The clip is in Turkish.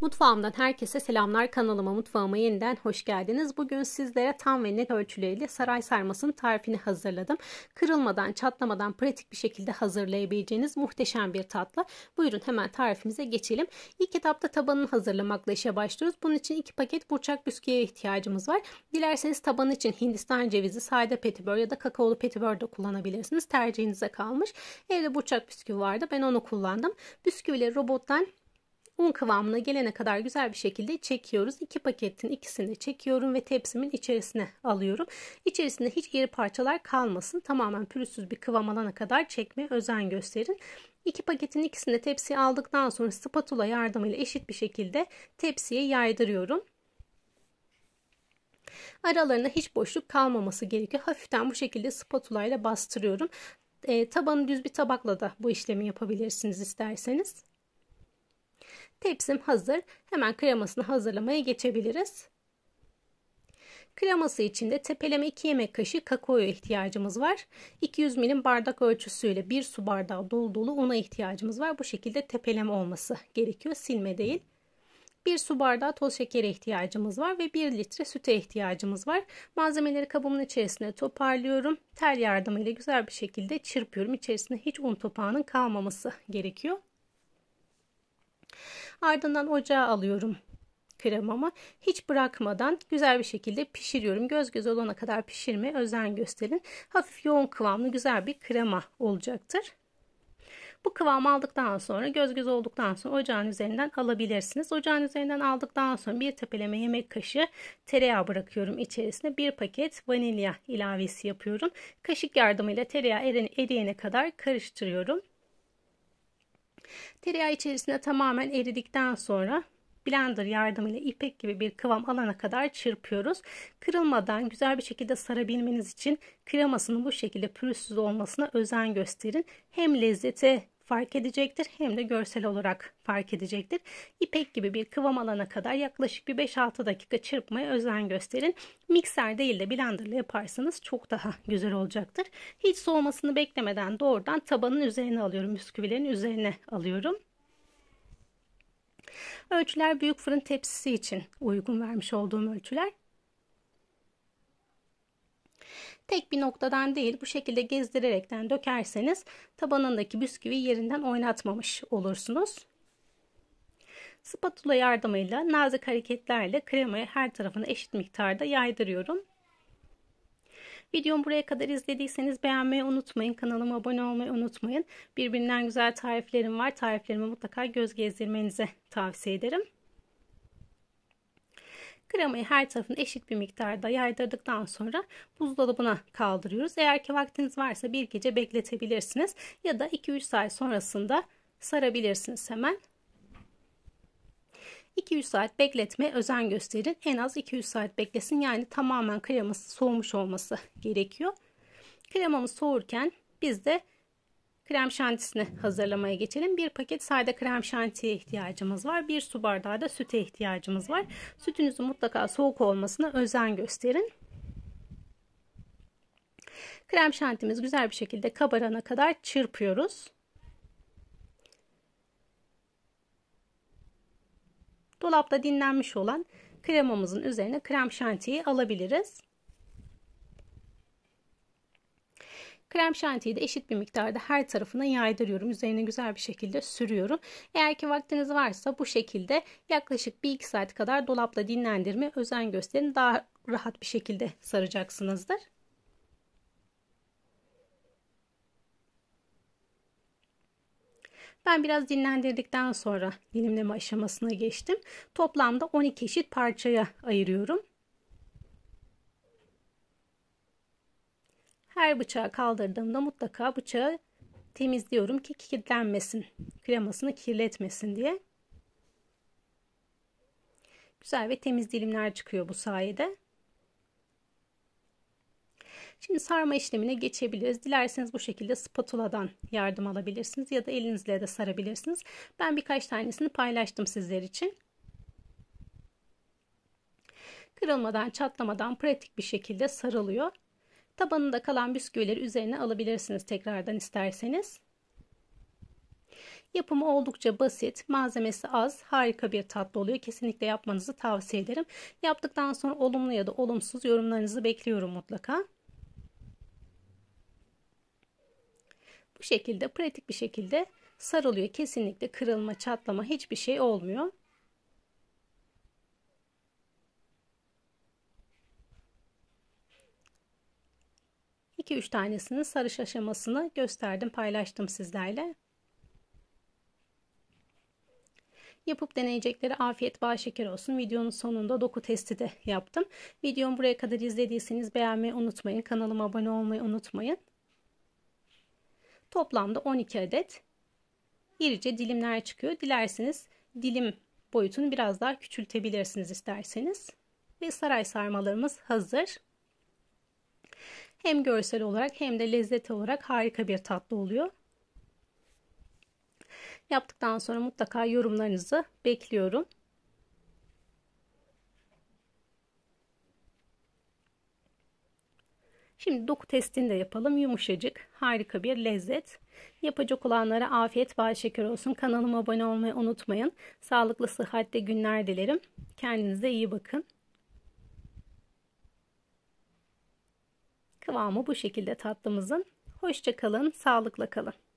Mutfağımdan herkese selamlar kanalıma mutfağıma yeniden hoş geldiniz. Bugün sizlere tam ve net ölçüleriyle saray sarmasının tarifini hazırladım. Kırılmadan çatlamadan pratik bir şekilde hazırlayabileceğiniz muhteşem bir tatlı. Buyurun hemen tarifimize geçelim. İlk etapta tabanını hazırlamakla işe başlıyoruz. Bunun için 2 paket burçak bisküviye ihtiyacımız var. Dilerseniz taban için Hindistan cevizi, sade petibör ya da kakaolu petibör de kullanabilirsiniz. Tercihinize kalmış. Evde burçak bisküvi vardı ben onu kullandım. Bisküvileri robottan un kıvamına gelene kadar güzel bir şekilde çekiyoruz. İki paketin ikisini çekiyorum ve tepsimin içerisine alıyorum. İçerisinde hiç iri parçalar kalmasın. Tamamen pürüzsüz bir kıvam alana kadar çekmeye özen gösterin. İki paketin ikisini de tepsiye aldıktan sonra spatula yardımıyla eşit bir şekilde tepsiye yaydırıyorum. Aralarında hiç boşluk kalmaması gerekiyor. Hafiften bu şekilde spatula ile bastırıyorum. E, tabanı düz bir tabakla da bu işlemi yapabilirsiniz isterseniz. Tepsim hazır. Hemen kremasını hazırlamaya geçebiliriz. Kreması için de tepeleme 2 yemek kaşığı kakaoya ihtiyacımız var. 200 milim bardak ölçüsüyle 1 su bardağı dolu dolu una ihtiyacımız var. Bu şekilde tepeleme olması gerekiyor. Silme değil. 1 su bardağı toz şekere ihtiyacımız var ve 1 litre süte ihtiyacımız var. Malzemeleri kabımın içerisine toparlıyorum. Tel yardımıyla güzel bir şekilde çırpıyorum. İçerisinde hiç un topağının kalmaması gerekiyor. Ardından ocağa alıyorum kremamı. Hiç bırakmadan güzel bir şekilde pişiriyorum. Göz göz olana kadar pişirme özen gösterin. Hafif yoğun kıvamlı güzel bir krema olacaktır. Bu kıvam aldıktan sonra göz göz olduktan sonra ocağın üzerinden alabilirsiniz. Ocağın üzerinden aldıktan sonra bir tepeleme yemek kaşığı tereyağı bırakıyorum içerisine. Bir paket vanilya ilavesi yapıyorum. Kaşık yardımıyla tereyağı eriyene kadar karıştırıyorum. Tereyağı içerisinde tamamen eridikten sonra blender yardımıyla ipek gibi bir kıvam alana kadar çırpıyoruz. Kırılmadan güzel bir şekilde sarabilmeniz için kremasının bu şekilde pürüzsüz olmasına özen gösterin. Hem lezzete fark edecektir hem de görsel olarak fark edecektir. İpek gibi bir kıvam alana kadar yaklaşık bir 5-6 dakika çırpmaya özen gösterin. Mikser değil de blenderla yaparsanız çok daha güzel olacaktır. Hiç soğumasını beklemeden doğrudan tabanın üzerine alıyorum. Bisküvilerin üzerine alıyorum. Ölçüler büyük fırın tepsisi için uygun vermiş olduğum ölçüler. Tek bir noktadan değil bu şekilde gezdirerekten dökerseniz tabanındaki bisküvi yerinden oynatmamış olursunuz. Spatula yardımıyla nazik hareketlerle kremayı her tarafına eşit miktarda yaydırıyorum. Videomu buraya kadar izlediyseniz beğenmeyi unutmayın. Kanalıma abone olmayı unutmayın. Birbirinden güzel tariflerim var. Tariflerimi mutlaka göz gezdirmenizi tavsiye ederim. Kremayı her tarafını eşit bir miktarda yaydırdıktan sonra buzdolabına kaldırıyoruz. Eğer ki vaktiniz varsa bir gece bekletebilirsiniz ya da 2-3 saat sonrasında sarabilirsiniz hemen. 2-3 saat bekletmeye özen gösterin. En az 2-3 saat beklesin. Yani tamamen kreması soğumuş olması gerekiyor. Kremamız soğurken biz de krem şantisini hazırlamaya geçelim. Bir paket sade krem şantiye ihtiyacımız var. Bir su bardağı da süte ihtiyacımız var. Sütünüzün mutlaka soğuk olmasına özen gösterin. Krem şantimiz güzel bir şekilde kabarana kadar çırpıyoruz. Dolapta dinlenmiş olan kremamızın üzerine krem şantiyi alabiliriz. Krem şantiyi de eşit bir miktarda her tarafına yaydırıyorum. Üzerine güzel bir şekilde sürüyorum. Eğer ki vaktiniz varsa bu şekilde yaklaşık 1-2 saat kadar dolapta dinlendirme özen gösterin. Daha rahat bir şekilde saracaksınızdır. Ben biraz dinlendirdikten sonra dilimleme aşamasına geçtim. Toplamda 12 eşit parçaya ayırıyorum. Her bıçağı kaldırdığımda mutlaka bıçağı temizliyorum ki kirlenmesin. Kremasını kirletmesin diye. Güzel ve temiz dilimler çıkıyor bu sayede. Şimdi sarma işlemine geçebiliriz. Dilerseniz bu şekilde spatuladan yardım alabilirsiniz ya da elinizle de sarabilirsiniz. Ben birkaç tanesini paylaştım sizler için. Kırılmadan, çatlamadan pratik bir şekilde sarılıyor. Tabanında kalan bisküvileri üzerine alabilirsiniz tekrardan isterseniz. Yapımı oldukça basit, malzemesi az, harika bir tatlı oluyor. Kesinlikle yapmanızı tavsiye ederim. Yaptıktan sonra olumlu ya da olumsuz yorumlarınızı bekliyorum mutlaka. Bu şekilde pratik bir şekilde sarılıyor. Kesinlikle kırılma, çatlama hiçbir şey olmuyor. 2 üç tanesinin sarış aşamasını gösterdim, paylaştım sizlerle. Yapıp deneyecekleri afiyet bağ şeker olsun. Videonun sonunda doku testi de yaptım. Videomu buraya kadar izlediyseniz beğenmeyi unutmayın. Kanalıma abone olmayı unutmayın. Toplamda 12 adet irice dilimler çıkıyor. Dilerseniz dilim boyutunu biraz daha küçültebilirsiniz isterseniz. Ve saray sarmalarımız hazır. Hem görsel olarak hem de lezzet olarak harika bir tatlı oluyor. Yaptıktan sonra mutlaka yorumlarınızı bekliyorum. Şimdi doku testini de yapalım. Yumuşacık, harika bir lezzet. Yapacak olanlara afiyet, bal şeker olsun. Kanalıma abone olmayı unutmayın. Sağlıklı, sıhhatli günler dilerim. Kendinize iyi bakın. Kıvamı bu şekilde tatlımızın. Hoşça kalın, sağlıkla kalın.